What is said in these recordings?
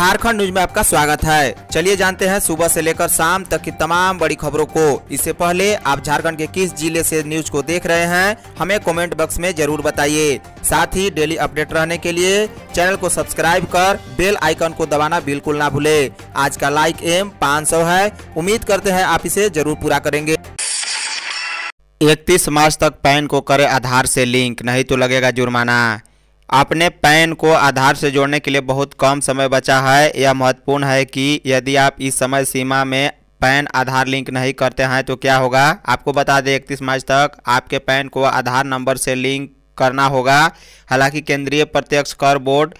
Jharkhand news में आपका स्वागत है चलिए जानते हैं सुबह से लेकर शाम तक की तमाम बड़ी खबरों को इससे पहले आप झारखंड के किस जिले से न्यूज को देख रहे हैं हमें कमेंट बॉक्स में जरूर बताइए साथ ही डेली अपडेट रहने के लिए चैनल को सब्सक्राइब कर बेल आइकन को दबाना बिल्कुल ना भूले आज का लाइक एम पाँच है उम्मीद करते हैं आप इसे जरूर पूरा करेंगे इकतीस मार्च तक पैन को करे आधार ऐसी लिंक नहीं तो लगेगा जुर्माना आपने पैन को आधार से जोड़ने के लिए बहुत कम समय बचा है यह महत्वपूर्ण है कि यदि आप इस समय सीमा में पैन आधार लिंक नहीं करते हैं तो क्या होगा आपको बता दें इकतीस मार्च तक आपके पैन को आधार नंबर से लिंक करना होगा हालांकि केंद्रीय प्रत्यक्ष कर बोर्ड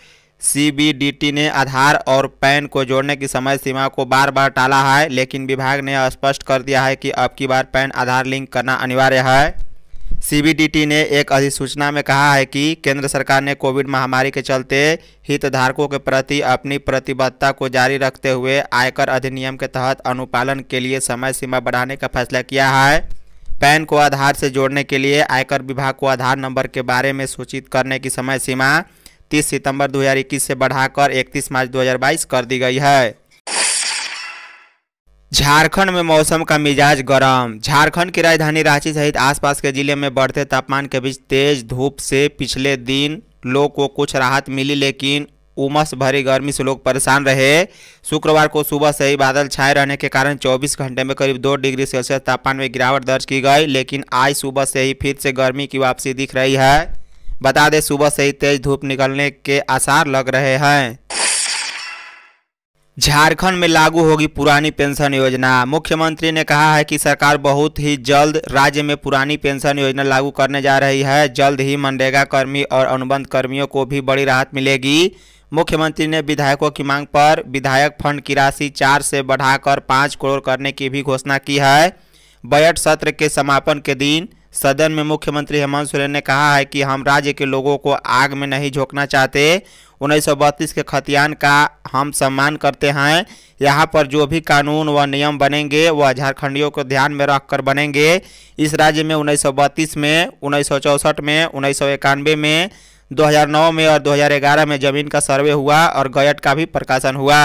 सीबीडीटी ने आधार और पैन को जोड़ने की समय सीमा को बार बार टाला है लेकिन विभाग ने स्पष्ट कर दिया है कि अब की बार पैन आधार लिंक करना अनिवार्य है सीबीडीटी ने एक अधिसूचना में कहा है कि केंद्र सरकार ने कोविड महामारी के चलते हितधारकों के प्रति अपनी प्रतिबद्धता को जारी रखते हुए आयकर अधिनियम के तहत अनुपालन के लिए समय सीमा बढ़ाने का फैसला किया है पैन को आधार से जोड़ने के लिए आयकर विभाग को आधार नंबर के बारे में सूचित करने की समय सीमा 30 सितंबर 2021 से बढ़ाकर 31 मार्च 2022 कर दी गई है झारखंड में मौसम का मिजाज गरम झारखंड की राजधानी रांची सहित आसपास के जिले में बढ़ते तापमान के बीच तेज धूप से पिछले दिन लोगों को कुछ राहत मिली लेकिन उमस भरी गर्मी से लोग परेशान रहे शुक्रवार को सुबह से ही बादल छाए रहने के कारण 24 घंटे में करीब 2 डिग्री सेल्सियस तापमान में गिरावट दर्ज की गई लेकिन आज सुबह से ही फिर से गर्मी की वापसी दिख रही है बता दें सुबह से ही तेज धूप निकलने के आसार लग रहे हैं झारखंड में लागू होगी पुरानी पेंशन योजना मुख्यमंत्री ने कहा है कि सरकार बहुत ही जल्द राज्य में पुरानी पेंशन योजना लागू करने जा रही है जल्द ही मनरेगा कर्मी और अनुबंध कर्मियों को भी बड़ी राहत मिलेगी मुख्यमंत्री ने विधायकों की मांग पर विधायक फंड की राशि चार से बढ़ाकर पाँच करोड़ करने की भी घोषणा की है बजट सत्र के समापन के दिन सदन में मुख्यमंत्री हेमंत सोरेन ने कहा है कि हम राज्य के लोगों को आग में नहीं झोंकना चाहते उन्नीस के खतियान का हम सम्मान करते हैं यहाँ पर जो भी कानून व नियम बनेंगे वह झारखंडियों को ध्यान में रखकर बनेंगे इस राज्य में उन्नीस में उन्नीस में उन्नीस में 2009 में और 2011 में ज़मीन का सर्वे हुआ और गयट का भी प्रकाशन हुआ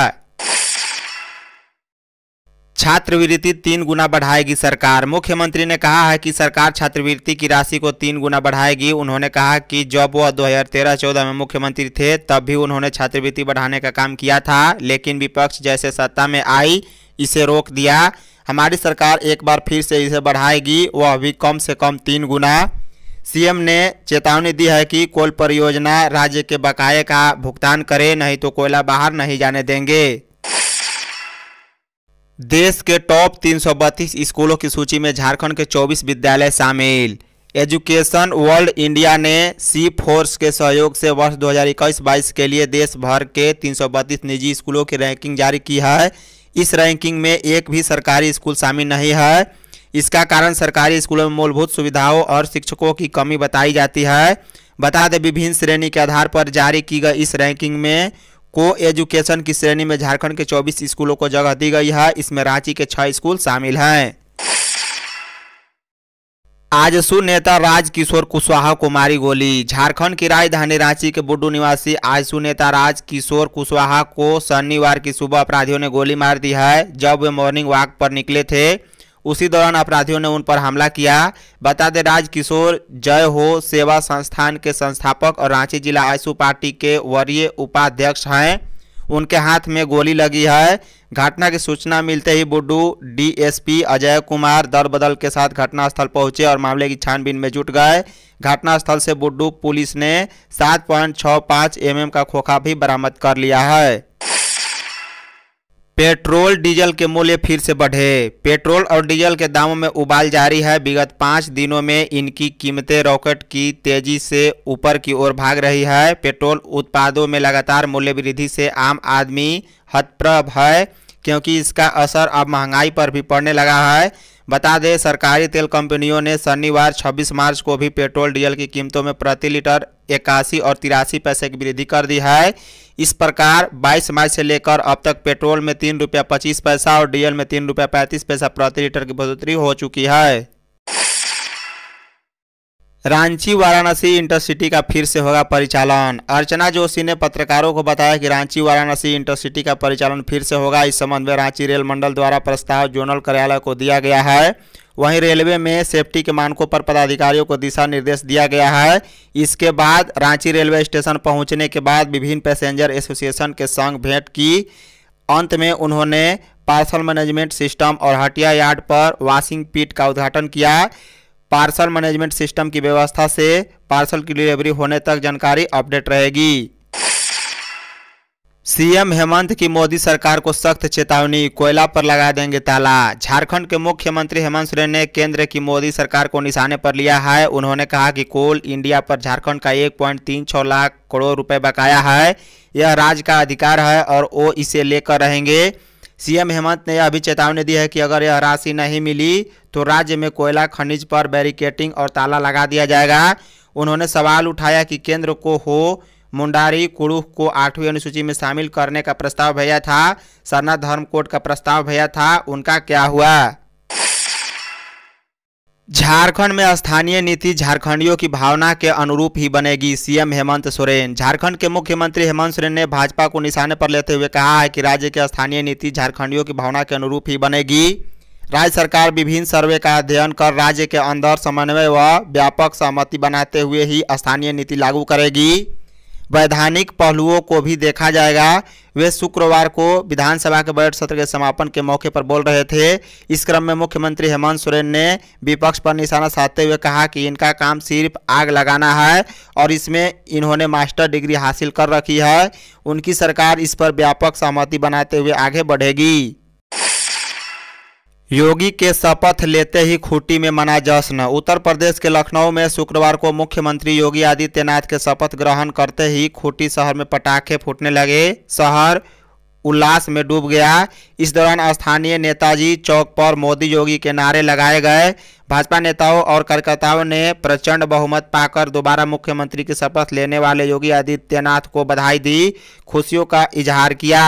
छात्रवृत्ति तीन गुना बढ़ाएगी सरकार मुख्यमंत्री ने कहा है कि सरकार छात्रवृत्ति की राशि को तीन गुना बढ़ाएगी उन्होंने कहा कि जब वह 2013-14 में मुख्यमंत्री थे तब भी उन्होंने छात्रवृत्ति बढ़ाने का काम किया था लेकिन विपक्ष जैसे सत्ता में आई इसे रोक दिया हमारी सरकार एक बार फिर से इसे बढ़ाएगी वह भी कम से कम तीन गुना सी ने चेतावनी दी है कि कोल परियोजना राज्य के बकाए का भुगतान करे नहीं तो कोयला बाहर नहीं जाने देंगे देश के टॉप तीन स्कूलों की सूची में झारखंड के 24 विद्यालय शामिल एजुकेशन वर्ल्ड इंडिया ने सी फोर्स के सहयोग से वर्ष 2021-22 के लिए देश भर के तीन निजी स्कूलों की रैंकिंग जारी की है इस रैंकिंग में एक भी सरकारी स्कूल शामिल नहीं है इसका कारण सरकारी स्कूलों में मूलभूत सुविधाओं और शिक्षकों की कमी बताई जाती है बता दें विभिन्न श्रेणी के आधार पर जारी की गई इस रैंकिंग में को एजुकेशन की श्रेणी में झारखंड के 24 स्कूलों को जगह दी गई है इसमें रांची के छह स्कूल शामिल हैं आज नेता राज किशोर कुशवाहा को मारी गोली झारखंड की राजधानी रांची के बुड्डू निवासी आज नेता राज किशोर कुशवाहा को शनिवार की सुबह अपराधियों ने गोली मार दी है जब वे मॉर्निंग वॉक पर निकले थे उसी दौरान अपराधियों ने उन पर हमला किया बता दें राजकिशोर जय हो सेवा संस्थान के संस्थापक और रांची जिला आईसू पार्टी के वरीय उपाध्यक्ष हैं उनके हाथ में गोली लगी है घटना की सूचना मिलते ही बुड्डू डीएसपी अजय कुमार दर बदल के साथ घटनास्थल पहुंचे और मामले की छानबीन में जुट गए घटनास्थल से बुड्डू पुलिस ने सात पॉइंट छः पाँच एम का खोखा भी बरामद कर लिया है पेट्रोल डीजल के मूल्य फिर से बढ़े पेट्रोल और डीजल के दामों में उबाल जारी है विगत पाँच दिनों में इनकी कीमतें रॉकेट की तेजी से ऊपर की ओर भाग रही है पेट्रोल उत्पादों में लगातार मूल्य वृद्धि से आम आदमी हतप्रभ है क्योंकि इसका असर अब महंगाई पर भी पड़ने लगा है बता दें सरकारी तेल कंपनियों ने शनिवार 26 मार्च को भी पेट्रोल डीजल की कीमतों में प्रति लीटर इक्यासी और तिरासी पैसे की वृद्धि कर दी है इस प्रकार 22 मार्च से लेकर अब तक पेट्रोल में तीन रुपया पच्चीस पैसा और डीजल में तीन रुपया पैंतीस पैसा प्रति लीटर की बढ़ोतरी हो चुकी है रांची वाराणसी इंटरसिटी का फिर से होगा परिचालन अर्चना जोशी ने पत्रकारों को बताया कि रांची वाराणसी इंटरसिटी का परिचालन फिर से होगा इस संबंध में रांची रेल मंडल द्वारा प्रस्ताव जोनल कार्यालय को दिया गया है वहीं रेलवे में सेफ्टी के मानकों पर पदाधिकारियों को दिशा निर्देश दिया गया है इसके बाद रांची रेलवे स्टेशन पहुँचने के बाद विभिन्न पैसेंजर एसोसिएशन के संग भेंट की अंत में उन्होंने पार्सल मैनेजमेंट सिस्टम और हटिया यार्ड पर वॉशिंग पीट का उद्घाटन किया पार्सल मैनेजमेंट सिस्टम की व्यवस्था से पार्सल की डिलीवरी होने तक जानकारी अपडेट रहेगी सीएम हेमंत की मोदी सरकार को सख्त चेतावनी कोयला पर लगा देंगे ताला झारखंड के मुख्यमंत्री हेमंत सोरेन ने केंद्र की मोदी सरकार को निशाने पर लिया है उन्होंने कहा कि कोल इंडिया पर झारखंड का 1.36 लाख करोड़ रुपए बकाया है यह राज्य का अधिकार है और वो इसे लेकर रहेंगे सीएम हेमंत ने यह भी चेतावनी दी है कि अगर यह राशि नहीं मिली तो राज्य में कोयला खनिज पर बैरिकेटिंग और ताला लगा दिया जाएगा उन्होंने सवाल उठाया कि केंद्र को हो मुंडारी कुड़ूह को आठवीं अनुसूची में शामिल करने का प्रस्ताव भेजा था सरना धर्म कोर्ट का प्रस्ताव भेजा था उनका क्या हुआ झारखंड में स्थानीय नीति झारखंडियों की भावना के अनुरूप ही बनेगी सीएम हेमंत सोरेन झारखंड के मुख्यमंत्री हेमंत सोरेन ने भाजपा को निशाने पर लेते हुए कहा है कि राज्य की स्थानीय नीति झारखंडियों की भावना के अनुरूप ही बनेगी राज्य सरकार विभिन्न सर्वे का अध्ययन कर राज्य के अंदर समन्वय व व्यापक सहमति बनाते हुए ही स्थानीय नीति लागू करेगी वैधानिक पहलुओं को भी देखा जाएगा वे शुक्रवार को विधानसभा के बजट सत्र के समापन के मौके पर बोल रहे थे इस क्रम में मुख्यमंत्री हेमंत सोरेन ने विपक्ष पर निशाना साधते हुए कहा कि इनका काम सिर्फ आग लगाना है और इसमें इन्होंने मास्टर डिग्री हासिल कर रखी है उनकी सरकार इस पर व्यापक सहमति बनाते हुए आगे बढ़ेगी योगी के शपथ लेते ही खूंटी में मना जश्न उत्तर प्रदेश के लखनऊ में शुक्रवार को मुख्यमंत्री योगी आदित्यनाथ के शपथ ग्रहण करते ही खूंटी शहर में पटाखे फूटने लगे शहर उल्लास में डूब गया इस दौरान स्थानीय नेताजी चौक पर मोदी योगी के नारे लगाए गए भाजपा नेताओं और कार्यकर्ताओं ने प्रचंड बहुमत पाकर दोबारा मुख्यमंत्री की शपथ लेने वाले योगी आदित्यनाथ को बधाई दी खुशियों का इजहार किया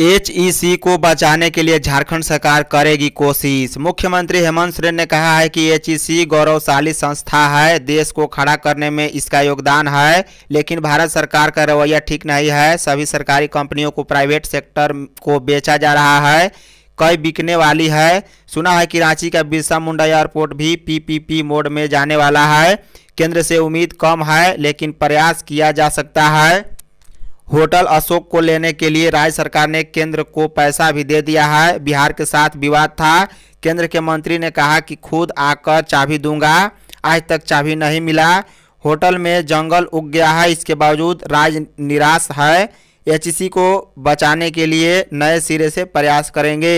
एचईसी e को बचाने के लिए झारखंड सरकार करेगी कोशिश मुख्यमंत्री हेमंत सोरेन ने कहा है कि एचईसी e गौरवशाली संस्था है देश को खड़ा करने में इसका योगदान है लेकिन भारत सरकार का रवैया ठीक नहीं है सभी सरकारी कंपनियों को प्राइवेट सेक्टर को बेचा जा रहा है कई बिकने वाली है सुना है कि रांची का बिरसा मुंडा एयरपोर्ट भी पीपीपी मोड में जाने वाला है केंद्र से उम्मीद कम है लेकिन प्रयास किया जा सकता है होटल अशोक को लेने के लिए राज्य सरकार ने केंद्र को पैसा भी दे दिया है बिहार के साथ विवाद था केंद्र के मंत्री ने कहा कि खुद आकर चाबी दूंगा आज तक चाबी नहीं मिला होटल में जंगल उग गया है इसके बावजूद राज्य निराश है एचसी को बचाने के लिए नए सिरे से प्रयास करेंगे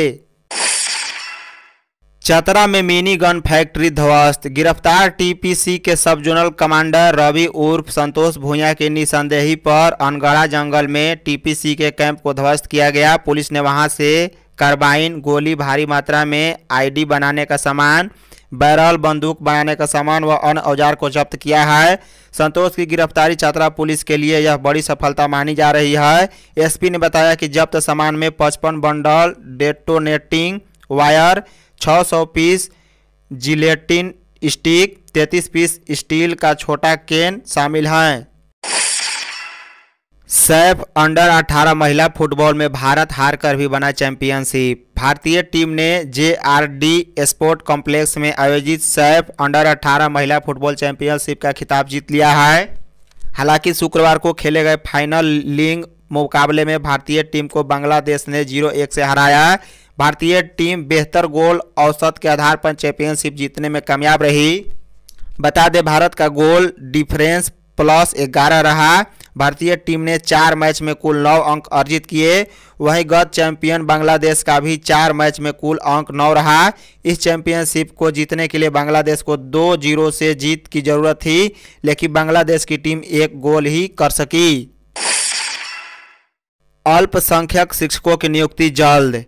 चतरा में मिनी गन फैक्ट्री ध्वस्त गिरफ्तार टीपीसी के सब जोनल कमांडर रवि उर्फ संतोष भूया के निसंदेही पर अनगढ़ा जंगल में टीपीसी के कैंप को ध्वस्त किया गया पुलिस ने वहां से कार्बाइन गोली भारी मात्रा में आईडी बनाने का सामान बैरल बंदूक बनाने का सामान व अन्य औजार को जब्त किया है संतोष की गिरफ्तारी चतरा पुलिस के लिए यह बड़ी सफलता मानी जा रही है एसपी ने बताया कि जब्त सामान में पचपन बंडल डेटोनेटिंग वायर 600 सौ piece gelatin stick 33 piece steel का छोटा केन शामिल हैं सैफ अंडर 18 महिला फुटबॉल में भारत हार कर भी बना चैंपियनशिप भारतीय टीम ने J R D sport complex में आयोजित सैफ अंडर 18 महिला फुटबॉल चैंपियनशिप का खिताब जीत लिया है हालांकि शुक्रवार को खेले गए फाइनल लीग मुकाबले में भारतीय टीम को बांग्लादेश ने जीरो एक से हराया भारतीय टीम बेहतर गोल औसत के आधार पर चैंपियनशिप जीतने में कामयाब रही बता दें भारत का गोल डिफरेंस प्लस ग्यारह रहा भारतीय टीम ने चार मैच में कुल नौ अंक अर्जित किए वहीं गत चैंपियन बांग्लादेश का भी चार मैच में कुल अंक नौ रहा इस चैंपियनशिप को जीतने के लिए बांग्लादेश को दो जीरो से जीत की जरूरत थी लेकिन बांग्लादेश की टीम एक गोल ही कर सकी अल्पसंख्यक शिक्षकों की नियुक्ति जल्द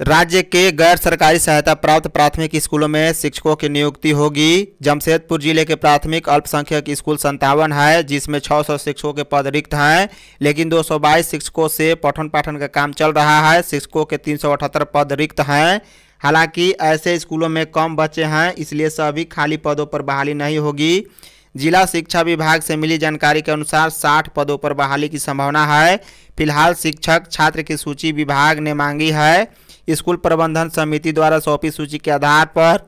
राज्य के गैर सरकारी सहायता प्राप्त प्राथमिक स्कूलों में शिक्षकों की नियुक्ति होगी जमशेदपुर जिले के प्राथमिक अल्पसंख्यक स्कूल संतावन है जिसमें 600 शिक्षकों के पद रिक्त हैं लेकिन 222 शिक्षकों से पठन पाठन का काम चल रहा है शिक्षकों के तीन पद रिक्त हैं हालांकि ऐसे स्कूलों में कम बच्चे हैं इसलिए सभी खाली पदों पर बहाली नहीं होगी जिला शिक्षा विभाग से मिली जानकारी के अनुसार 60 पदों पर बहाली की संभावना है फिलहाल शिक्षक छात्र की सूची विभाग ने मांगी है स्कूल प्रबंधन समिति द्वारा सौंपी सूची के आधार पर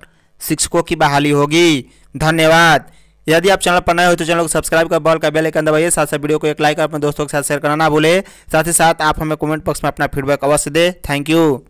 शिक्षकों की बहाली होगी धन्यवाद यदि आप चैनल पर नए हो तो चैनल को सब्सक्राइब कर बॉल का बेल आइकन दबाइए साथ साथ वीडियो को एक लाइक और अपने दोस्तों के साथ शेयर करना ना भूले साथ ही साथ आप हमें कमेंट बॉक्स में अपना फीडबैक अवश्य दें थैंक यू